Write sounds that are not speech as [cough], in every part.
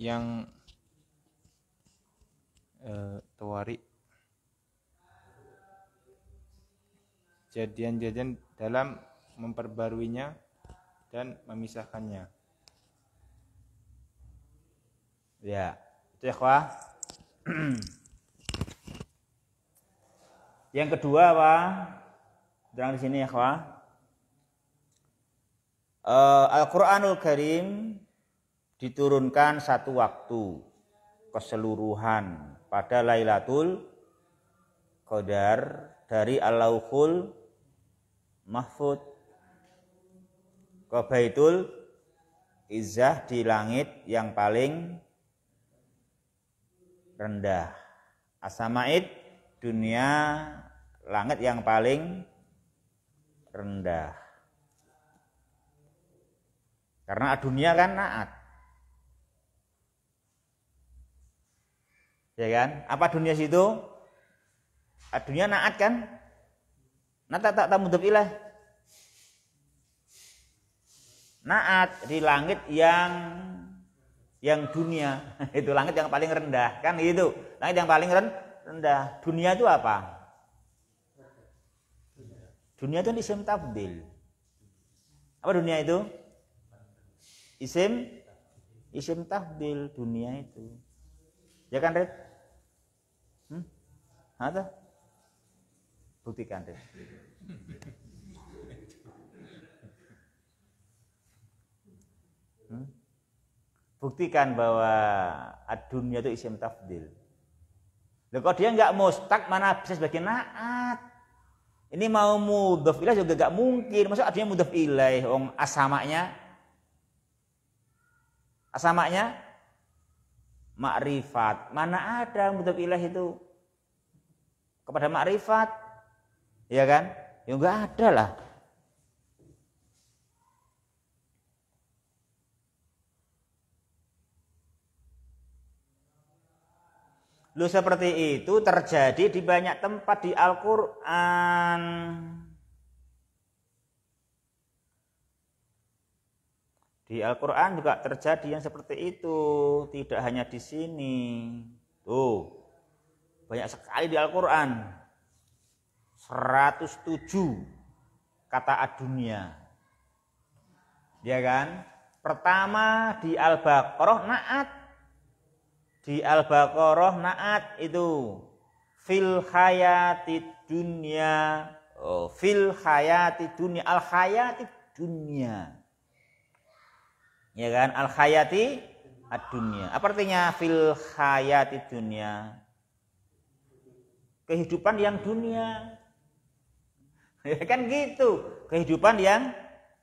yang eh, tawari jadian-jadian dalam memperbaruinya dan memisahkannya ya itu ya [clears throat] yang kedua apa terang di sini ya Uh, Al-Quranul Karim diturunkan satu waktu keseluruhan pada Lailatul Qadar dari Al-Lauhul Mahfud ke Baitul Izzah di langit yang paling rendah. Asamaid dunia langit yang paling rendah. Karena dunia kan naat. ya kan apa dunia situ ah, dunia naat kan nata tak tamu ilah naat di langit yang yang dunia [laughs] itu langit yang paling rendah kan itu langit yang paling rendah dunia itu apa dunia itu kan isim tabdil apa dunia itu isim isim tabdil dunia itu ya kan Red ada? Buktikan deh. Hmm? Buktikan bahwa adunya itu isim tafdil. Loh, kalau dia nggak mustak, mana bisa sebagai naat? Ini mau mudhaf ilaih juga gak mungkin. Maksud artinya mudhaf ilaih om asamanya asamanya makrifat. Mana ada mudhaf ilaih itu? kepada makrifat ya kan ya enggak ada lah Lu seperti itu terjadi di banyak tempat di Al-Quran. Di Al-Quran juga terjadi yang seperti itu, tidak hanya di sini. Tuh. Banyak sekali di Al-Quran. 107 kata adunia. Ya kan? Pertama di Al-Baqarah naat. Di Al-Baqarah naat itu fil hayati dunia oh, fil hayati dunia al hayati dunia ya iya kan al hayati ad dunia apa artinya fil hayati dunia kehidupan yang dunia. [laughs] Ya kan gitu, kehidupan yang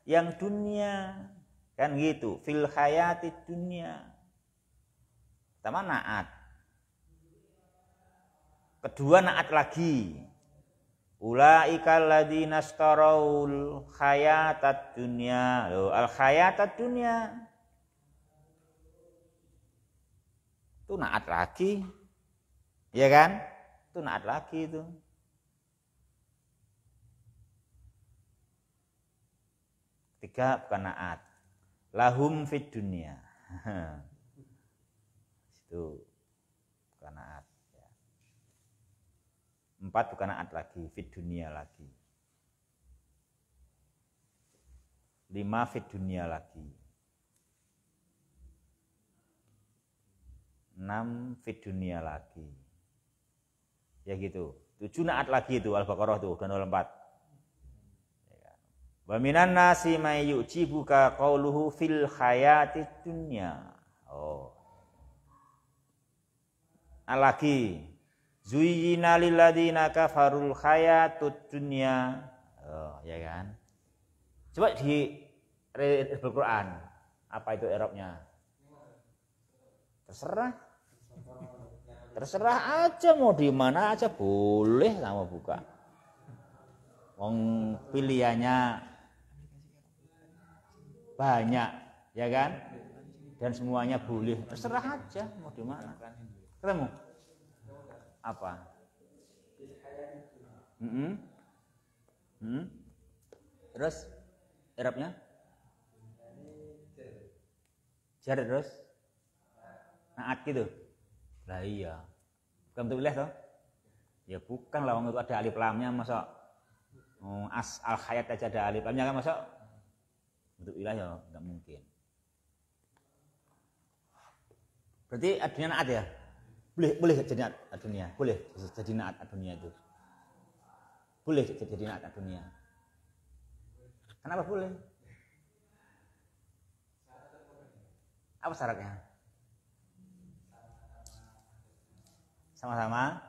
yang dunia. Kan gitu, fil hayati dunia. Pertama naat. Kedua naat lagi. Ulaika alladzina astarau khayatat dunia Loh, al khayatat dunia Itu naat lagi. Ya kan? itu naat lagi itu tiga bukan naat lahum fit dunia [laughs] itu bukan naat ya. empat bukan naat lagi fit dunia lagi lima fit dunia lagi enam fit dunia lagi ya gitu tujuh naat lagi itu al-baqarah tuh dan empat. Ya kan? wa minan nasi may yujibuka luhu fil hayati dunya oh Nah lagi zuyyina lil ladzina kafarul hayatud dunya oh ya kan coba di Al-Quran apa itu Eropnya terserah Terserah aja mau di mana aja boleh sama buka. Wong pilihannya banyak, ya kan? Dan semuanya boleh. Terserah aja mau di mana. Ketemu? Apa? Mm -hmm. Hmm. Terus Arabnya? Jari terus? Naat gitu. Lah iya. Bukan tuh toh? Ya bukan lah itu ada alif lamnya masa as al hayat aja ada alif lamnya kan masa untuk wilayah ya nggak mungkin. Berarti adunya naat ya? Boleh boleh jadi naat adunya, boleh jadi naat adunya itu. Boleh jadi naat adunya. Kenapa boleh? Apa syaratnya? sama-sama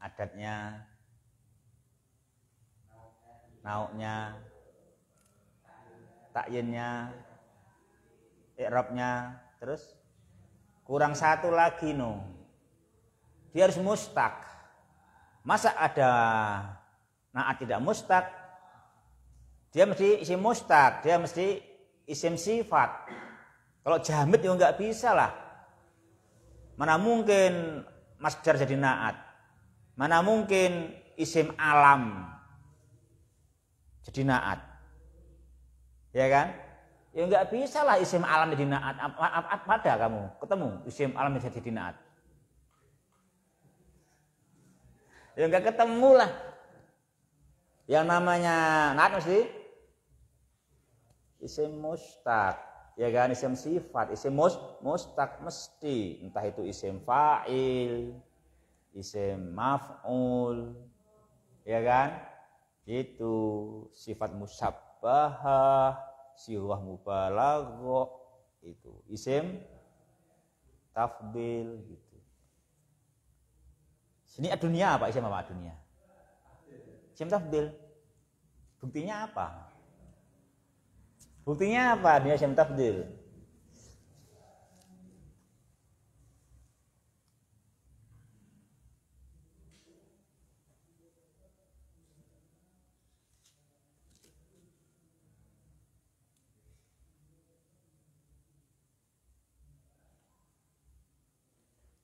adatnya nauknya takyinnya i'rabnya terus kurang satu lagi no dia harus mustak masa ada naat tidak mustak dia mesti isim mustak dia mesti isim sifat kalau jamet juga nggak bisa lah mana mungkin masdar jadi naat. Mana mungkin isim alam jadi naat. Ya kan? Ya nggak bisa lah isim alam jadi naat. Apa ada kamu ketemu isim alam jadi naat? Ya nggak ketemu lah. Yang namanya naat mesti isim mustaq ya kan isim sifat isim mus, mustak mesti entah itu isim fa'il isim maf'ul ya kan itu sifat musabbahah siwah mubalago itu isim tafdil gitu sini adunia apa isim apa adunia isim tafdil buktinya apa Buktinya apa? Dia Syam Tafdil.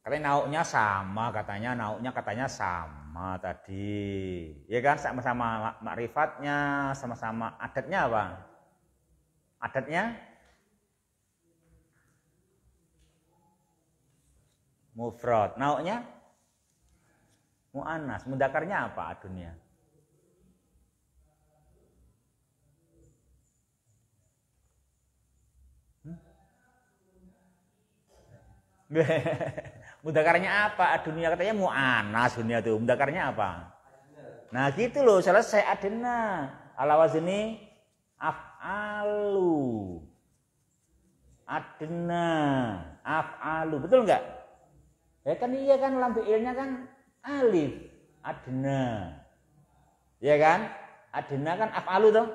Katanya nauknya sama, katanya nauknya katanya sama tadi. Ya kan sama-sama makrifatnya, sama-sama adatnya apa? Adatnya mufrad. Nauknya muannas. Mudakarnya apa adunya? Hmm? [laughs] mudakarnya apa? Adunya katanya muannas dunia tuh. Mudakarnya apa? Nah gitu loh selesai adena. Ala ini, Alu, Adna, af'alu. Betul enggak? Ya kan iya kan lampu fi'ilnya kan alif, adna. Ya kan? Adna kan af'alu toh?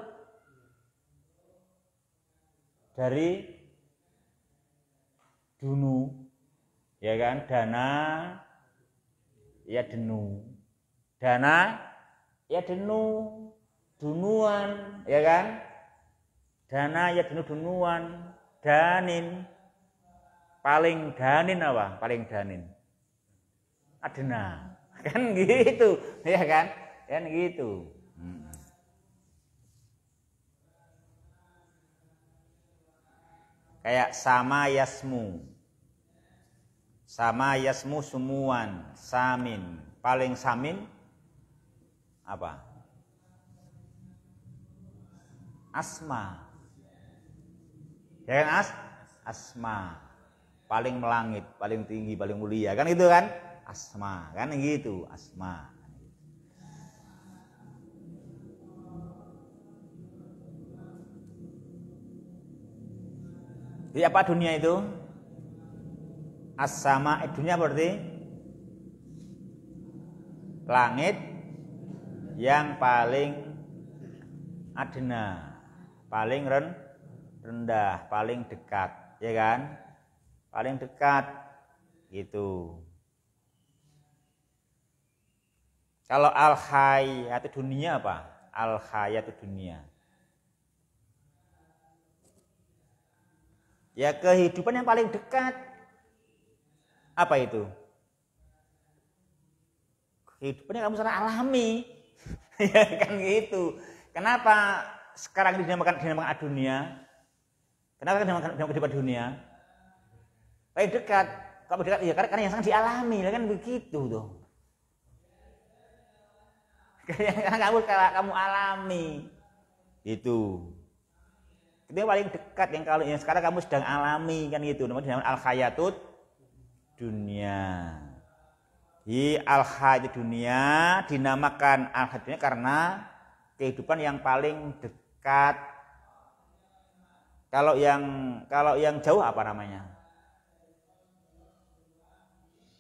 Dari dunu. Ya kan? Dana ya denu. Dana ya denu. Dunuan, ya kan? dana ya dunuan danin paling danin apa paling danin adena [laughs] kan gitu ya kan kan gitu hmm. kayak sama yasmu sama yasmu semuan samin paling samin apa asma Ya kan As? Asma. Paling melangit, paling tinggi, paling mulia. Kan gitu kan? Asma, kan gitu, asma. Jadi apa dunia itu? as eh, dunia berarti langit yang paling adena, paling rendah rendah, paling dekat, ya kan? Paling dekat gitu. Kalau al atau dunia apa? Al atau dunia. Ya kehidupan yang paling dekat. Apa itu? Kehidupan yang kamu secara alami. [laughs] ya kan gitu. Kenapa sekarang dinamakan dinamakan dunia? Kenapa kamu kehidupan dunia? Kayak dekat, kok dekat ya karena, karena yang sangat dialami, kan begitu tuh. [laughs] Karena kamu kalau kamu alami itu. Itu yang paling dekat yang kalau yang sekarang kamu sedang alami kan gitu. Namanya al khayatut dunia. Di al hayat dunia dinamakan al hayat karena kehidupan yang paling dekat kalau yang kalau yang jauh apa namanya?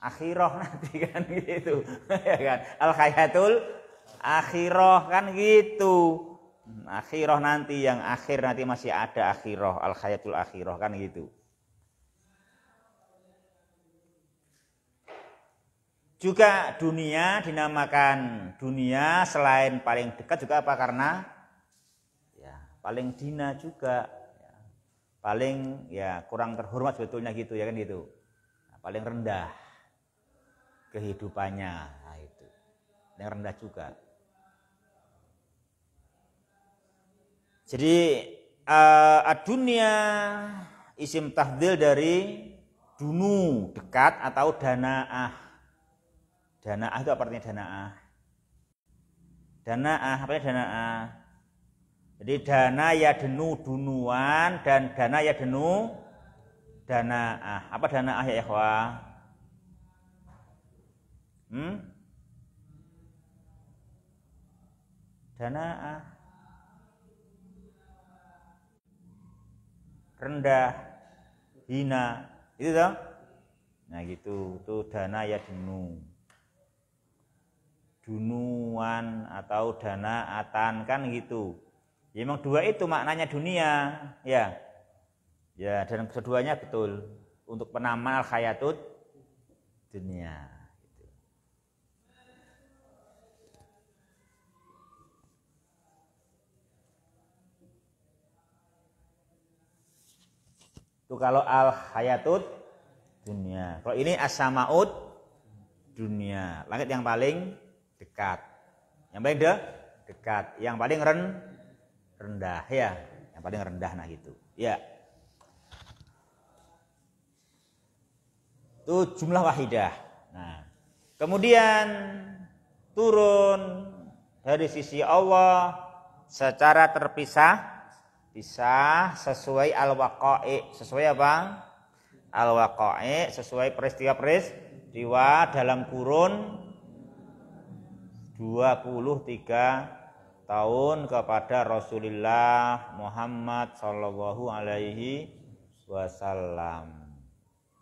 Akhiroh nanti [laughs] kan gitu, ya kan? Al khayatul akhiroh kan gitu. Akhiroh nanti yang akhir nanti masih ada akhiroh, al khayatul akhiroh kan gitu. Juga dunia dinamakan dunia selain paling dekat juga apa karena ya paling dina juga paling ya kurang terhormat sebetulnya gitu ya kan gitu nah, paling rendah kehidupannya nah, itu yang rendah juga jadi uh, adunia isim tahdil dari dunu dekat atau danaah danaah itu apa artinya danaah danaah apa ya danaah jadi dana ya denu dunuan dan dana ya denu ah. Apa dana ah ya ikhwa? Hmm? ah. Rendah, hina, itu dong Nah gitu, itu dana ya denu dunuan atau dana atan kan gitu Ya memang dua itu maknanya dunia, ya. Ya, dan keduanya betul untuk penamaan al-hayatut dunia. Itu kalau al-hayatut dunia. Kalau ini asamaut dunia, langit yang paling dekat. Yang paling de dekat, yang paling ren rendah ya yang paling rendah nah gitu ya itu jumlah wahidah nah kemudian turun dari sisi Allah secara terpisah pisah sesuai al-waqa'i sesuai apa al-waqa'i sesuai peristiwa peristiwa dalam kurun 23 tahun kepada Rasulullah Muhammad Shallallahu Alaihi Wasallam.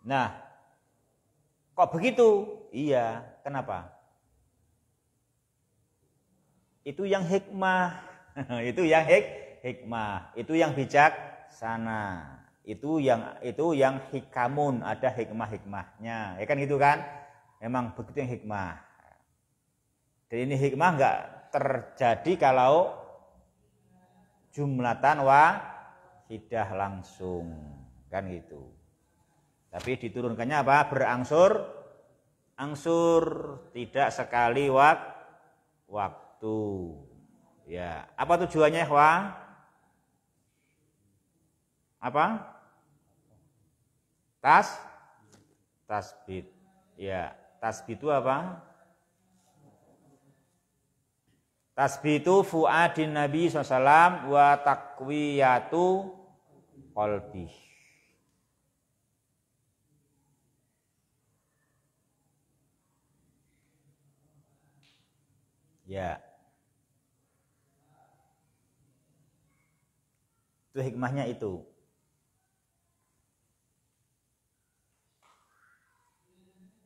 Nah, kok begitu? Iya, kenapa? Itu yang hikmah, [laughs] itu yang hik hikmah, itu yang bijak sana, itu yang itu yang hikamun ada hikmah hikmahnya, ya kan gitu kan? Memang begitu yang hikmah. Dan ini hikmah enggak terjadi kalau jumlatan wahidah langsung kan gitu tapi diturunkannya apa berangsur angsur tidak sekali wak, waktu ya apa tujuannya wa apa tas tasbit ya tasbit itu apa Tasbitu fuadin Nabi SAW wa takwiyatu kolbi. Ya. Itu hikmahnya itu.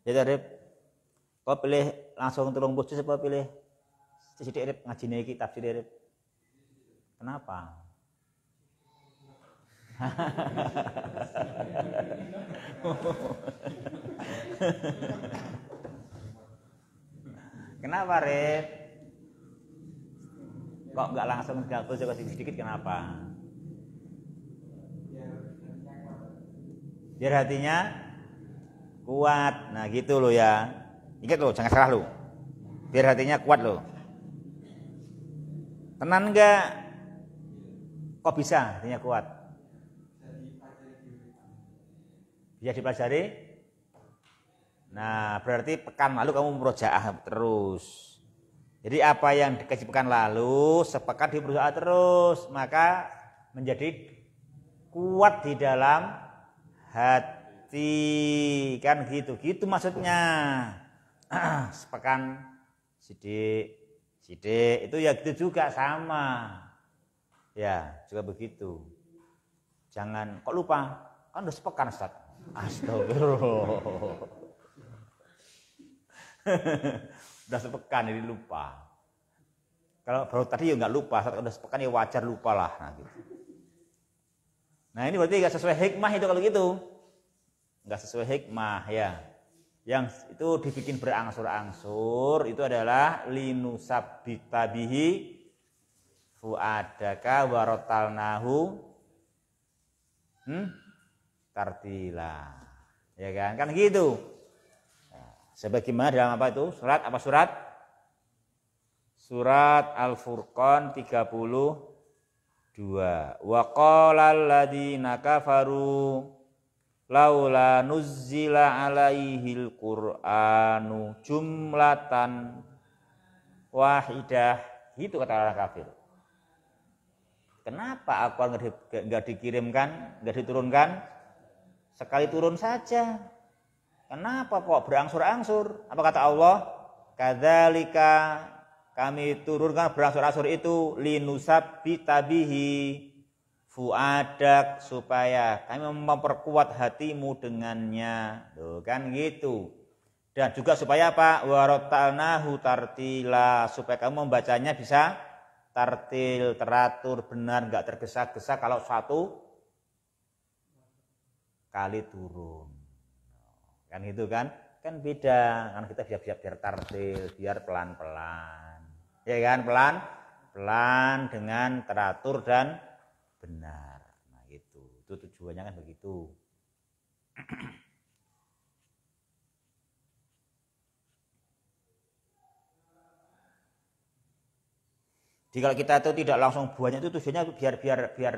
Jadi ya, kau pilih langsung turun bujus apa pilih sithik irip nih kitab tafsir irip. Kenapa? kenapa, Rip? Kok nggak langsung digabung juga sedikit-sedikit kenapa? Biar hatinya kuat. Nah, gitu loh ya. Ingat loh, jangan salah loh. Biar hatinya kuat loh tenan enggak kok bisa artinya kuat bisa dipelajari nah berarti pekan lalu kamu merojaah terus jadi apa yang dikasih pekan lalu sepekan diperusahaan terus maka menjadi kuat di dalam hati kan gitu gitu maksudnya [clears throat] sepekan sidik Sidik itu ya gitu juga sama. Ya, juga begitu. Jangan kok lupa, kan udah sepekan Ustaz. Astagfirullah. [laughs] udah sepekan ini lupa. Kalau baru tadi ya nggak lupa, saat udah sepekan ya wajar lupa lah. Nah, gitu. nah ini berarti nggak sesuai hikmah itu kalau gitu. Nggak sesuai hikmah ya yang itu dibikin berangsur-angsur itu adalah linusab bitabihi fuadaka warotalnahu hmm? tartila ya kan kan gitu nah, sebagaimana dalam apa itu surat apa surat surat al-furqan 32 wa qala kafaru laula nuzzila alaihil qur'anu jumlatan wahidah itu kata orang kafir kenapa aku nggak dikirimkan nggak diturunkan sekali turun saja kenapa kok berangsur-angsur apa kata Allah kadzalika kami turunkan berangsur-angsur itu linusab bitabihi fuadak supaya kami memperkuat hatimu dengannya. Tuh, kan gitu. Dan juga supaya apa? Warotanahu tartila supaya kamu membacanya bisa tartil, teratur, benar, nggak tergesa-gesa kalau satu kali turun. Kan gitu kan? Kan beda. Kan kita siap-siap biar tartil, biar pelan-pelan. Ya kan? Pelan pelan dengan teratur dan benar nah gitu itu tujuannya kan begitu [clears throat] Jadi kalau kita itu tidak langsung buahnya itu tujuannya biar biar biar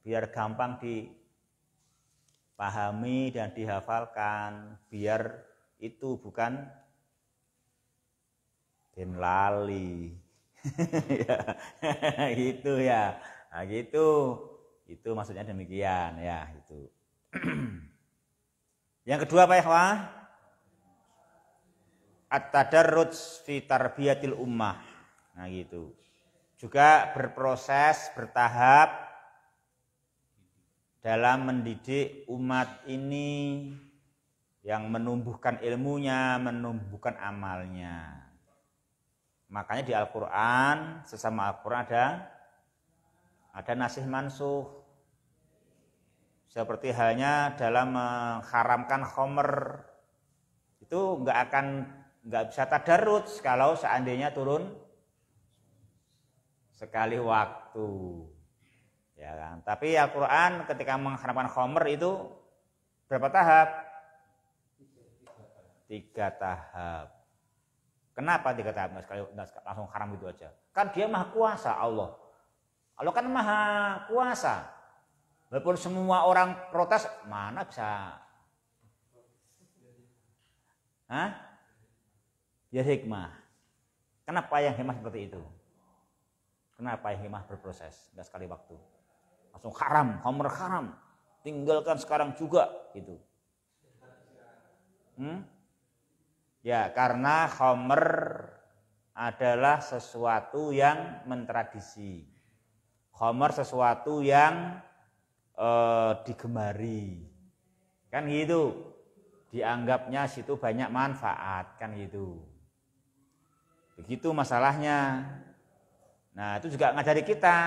biar gampang dipahami dan dihafalkan, biar itu bukan bin lali. itu [laughs] ya. [laughs] Gitu ya. Nah, gitu. Itu maksudnya demikian ya, itu. [clears throat] Yang kedua Pak ya at-tadarruj fi tarbiyatil ummah. Nah, gitu. Juga berproses, bertahap dalam mendidik umat ini yang menumbuhkan ilmunya, menumbuhkan amalnya. Makanya di Al-Quran, sesama Al-Quran ada ada nasih mansuh seperti halnya dalam mengharamkan homer itu nggak akan nggak bisa tadarut kalau seandainya turun sekali waktu ya kan tapi Al-Qur'an ya ketika mengharamkan homer itu berapa tahap tiga tahap kenapa tiga tahap nggak langsung haram itu aja kan dia maha kuasa Allah Allah kan maha kuasa. Walaupun semua orang protes, mana bisa? Hah? Ya hikmah. Kenapa yang hikmah seperti itu? Kenapa yang hikmah berproses? Gak sekali waktu. Langsung haram, homer haram. Tinggalkan sekarang juga. Gitu. Hmm? Ya, karena homer adalah sesuatu yang mentradisi. Homer sesuatu yang eh, digemari. Kan gitu. Dianggapnya situ banyak manfaat, kan gitu. Begitu masalahnya. Nah, itu juga ngajari kita.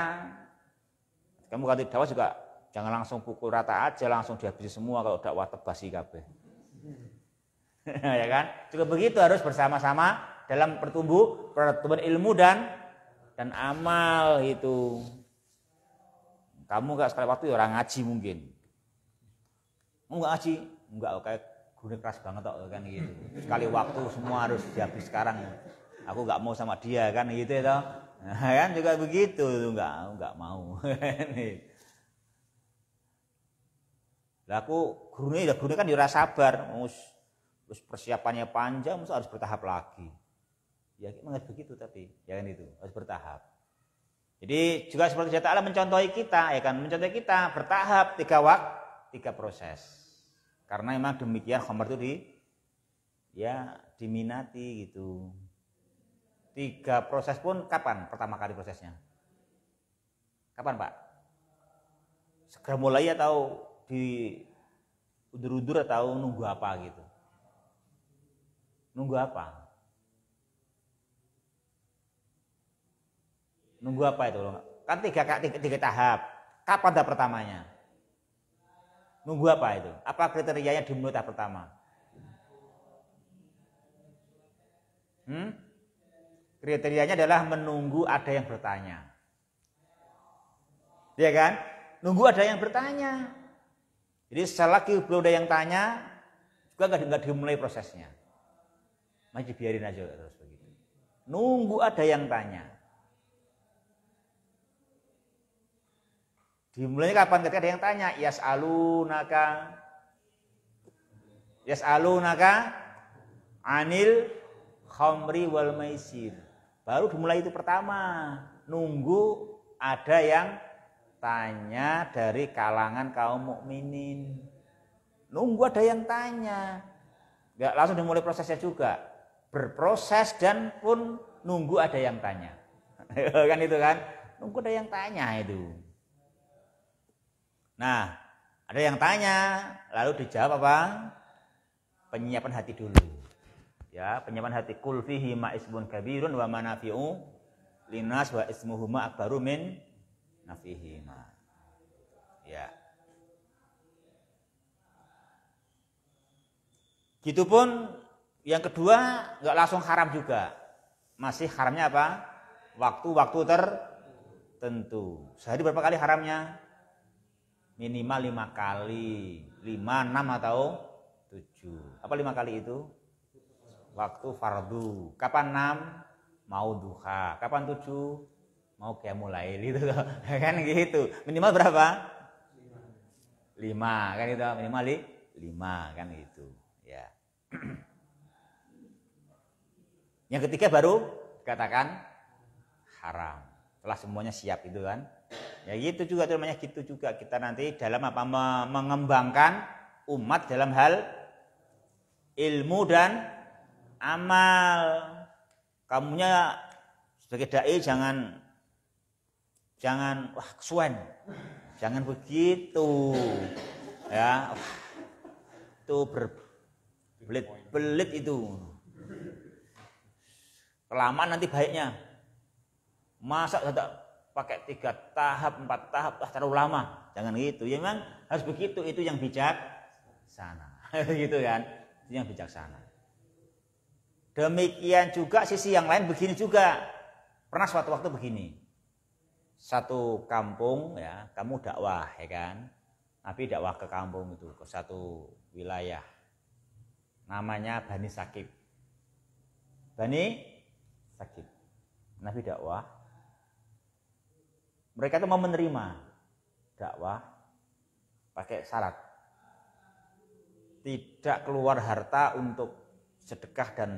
Kamu kalau dakwah juga jangan langsung pukul rata aja, langsung dihabisi semua kalau dakwah tebasi kabeh. [laughs] ya kan? Juga begitu harus bersama-sama dalam pertumbuh pertumbuhan ilmu dan dan amal itu. Kamu nggak sekali waktu ya orang ngaji mungkin. Kamu nggak ngaji? Nggak, kayak gurunya keras banget kok kan gitu. Sekali waktu semua harus dihabis sekarang. Aku nggak mau sama dia kan gitu ya Nah, kan juga begitu tuh nggak nggak mau. [laughs] Lah aku gurunya ya gurunya kan ya sabar, terus, persiapannya panjang, harus bertahap lagi. Ya mengerti begitu tapi ya kan itu, harus bertahap. Jadi juga seperti Allah Ta'ala mencontohi kita, ya kan? Mencontohi kita bertahap tiga waktu, tiga proses. Karena memang demikian khamar itu di, ya diminati gitu. Tiga proses pun kapan pertama kali prosesnya? Kapan Pak? Segera mulai atau di udur-udur atau nunggu apa gitu? Nunggu apa? Nunggu apa itu loh? Kan tiga, tiga, tiga tahap. Kapan tahap pertamanya? Nunggu apa itu? Apa kriterianya di tahap pertama? Hmm? Kriterianya adalah menunggu ada yang bertanya. Iya kan? Nunggu ada yang bertanya. Jadi selagi belum ada yang tanya, juga nggak dimulai prosesnya. Masih biarin aja terus begitu. Nunggu ada yang tanya. Dimulainya kapan ketika ada yang tanya, yas alunaka yas alunaka anil khomri wal maisir. Baru dimulai itu pertama, nunggu ada yang tanya dari kalangan kaum mukminin. Nunggu ada yang tanya. nggak langsung dimulai prosesnya juga. Berproses dan pun nunggu ada yang tanya. [laughs] kan itu kan? Nunggu ada yang tanya itu. Nah, ada yang tanya, lalu dijawab apa? Penyiapan hati dulu. Ya, penyiapan hati kul fihi ma ismun kabirun wa manafi'u linas wa ismuhuma akbaru min ma Ya. Gitu pun yang kedua nggak langsung haram juga. Masih haramnya apa? Waktu-waktu tertentu. Sehari berapa kali haramnya? minimal lima kali lima enam atau tujuh apa lima kali itu waktu fardu kapan enam mau duha kapan tujuh mau kayak mulai gitu [laughs] kan gitu minimal berapa lima kan itu minimal lima kan itu ya [clears throat] yang ketiga baru katakan haram telah semuanya siap itu kan Ya itu juga namanya gitu juga kita nanti dalam apa mengembangkan umat dalam hal ilmu dan amal. Kamunya sebagai dai jangan jangan wah kesuen. Jangan begitu. Ya. Wah, itu berbelit-belit itu. Kelamaan nanti baiknya. Masa tidak pakai tiga tahap, empat tahap, ah terlalu lama. Jangan gitu. Ya memang harus begitu, itu yang bijak sana. [laughs] gitu kan. Itu yang bijak sana Demikian juga sisi yang lain begini juga. Pernah suatu waktu begini. Satu kampung ya, kamu dakwah ya kan. Nabi dakwah ke kampung itu, ke satu wilayah. Namanya Bani Sakib. Bani Sakib. Nabi dakwah mereka itu mau menerima dakwah pakai syarat tidak keluar harta untuk sedekah dan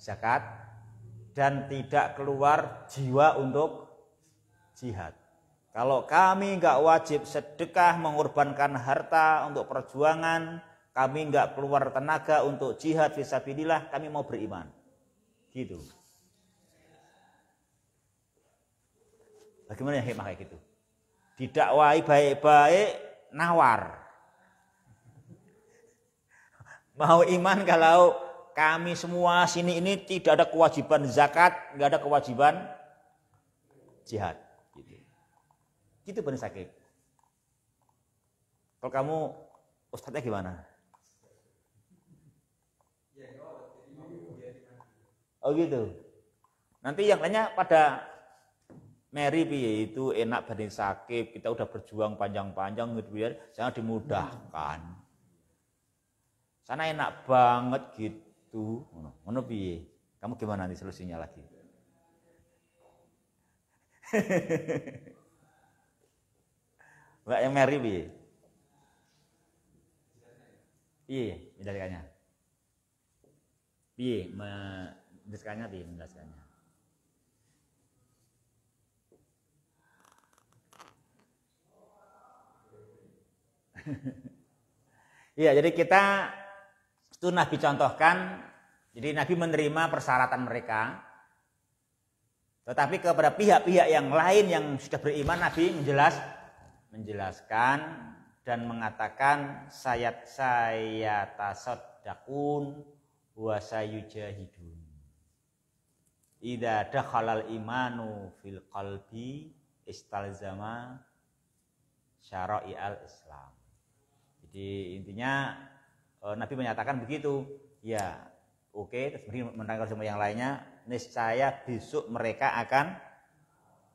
zakat dan tidak keluar jiwa untuk jihad. Kalau kami nggak wajib sedekah mengorbankan harta untuk perjuangan, kami nggak keluar tenaga untuk jihad visabilillah, kami mau beriman. Gitu. Bagaimana hikmah kayak gitu? Didakwai baik-baik nawar. Mau iman kalau kami semua sini ini tidak ada kewajiban zakat, nggak ada kewajiban jihad. Gitu, gitu benar sakit. Kalau kamu ustadznya gimana? Oh gitu. Nanti yang lainnya pada Mary piye itu enak banding sakit, kita udah berjuang panjang-panjang gitu jangan dimudahkan. Sana enak banget gitu. Ngono piye? Kamu gimana nanti solusinya lagi? [laughs] Mbak yang Mary piye? Piye menjelaskannya? Piye menjelaskannya piye menjelaskannya? [laughs] Iya, jadi kita itu Nabi contohkan, jadi Nabi menerima persyaratan mereka. Tetapi kepada pihak-pihak yang lain yang sudah beriman Nabi menjelas menjelaskan dan mengatakan sayat saya dakun wa hidun. Ida dakhalal imanu fil qalbi istalzama syara'i al-islam. Jadi intinya eh, Nabi menyatakan begitu. Ya, oke. Okay, terus menangkal semua yang lainnya. Niscaya besok mereka akan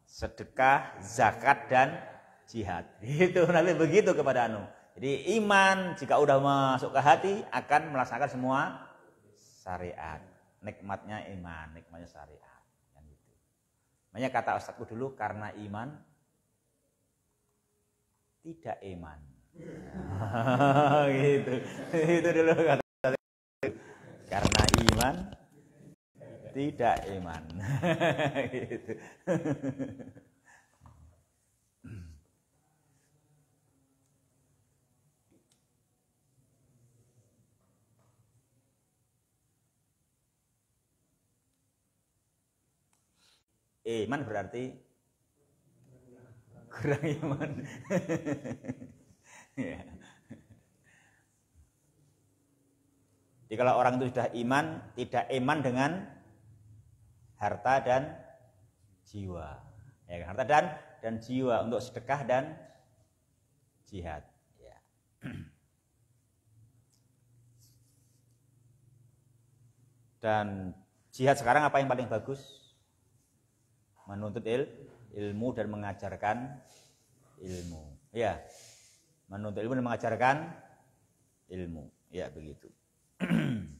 sedekah, zakat dan jihad. [laughs] Itu Nabi begitu kepada Anu. Jadi iman jika udah masuk ke hati akan melaksanakan semua syariat. Nikmatnya iman, nikmatnya syariat. Makanya kata Ustazku dulu karena iman tidak iman. [laughs] gitu itu dulu kata karena iman tidak iman [laughs] gitu Iman berarti kurang iman. [laughs] [laughs] Ya. Jadi kalau orang itu sudah iman, tidak iman dengan harta dan jiwa. Ya, harta dan dan jiwa untuk sedekah dan jihad. Ya. [clears throat] Dan jihad sekarang apa yang paling bagus? Menuntut il, ilmu dan mengajarkan ilmu. Ya, menuntut ilmu dan mengajarkan ilmu. Ya begitu. [clears throat]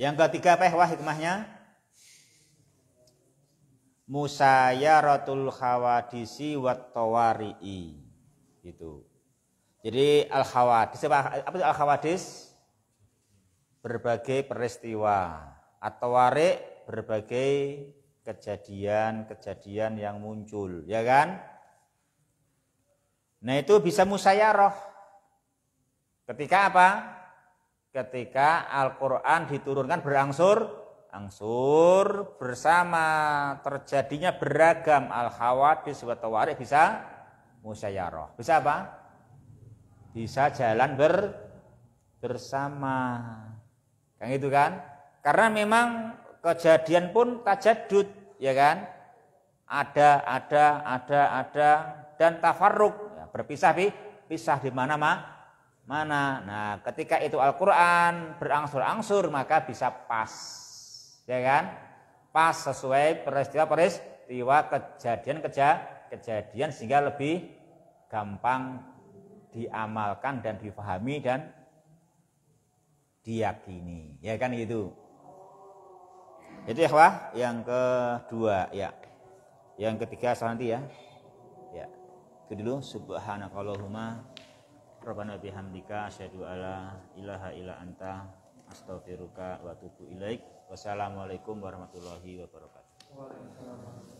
Yang ketiga pehwah ya, hikmahnya musayaratul khawadisi wat tawari'i. Gitu. Jadi al khawadis apa, apa al khawadis? Berbagai peristiwa. atau warik berbagai kejadian-kejadian yang muncul, ya kan? Nah, itu bisa musayaroh. Ketika apa? Ketika Al-Qur'an diturunkan berangsur angsur bersama terjadinya beragam al di wa tawarikh bisa musayaroh. Bisa apa? Bisa jalan ber bersama. Kan itu kan? Karena memang Kejadian pun tajadud, ya kan? Ada, ada, ada, ada dan tafarruk, ya, berpisah bi, pisah di mana ma? Mana? Nah, ketika itu Al-Qur'an berangsur-angsur maka bisa pas. Ya kan? Pas sesuai peristiwa-peristiwa kejadian kerja kejadian sehingga lebih gampang diamalkan dan difahami dan diyakini. Ya kan gitu. Itu ya wah yang kedua ya. Yang ketiga asal nanti ya. Ya. Itu dulu subhanakallahumma rabbana bihamdika asyhadu alla ilaha illa anta astaghfiruka wa atubu ilaik. Wassalamualaikum warahmatullahi wabarakatuh.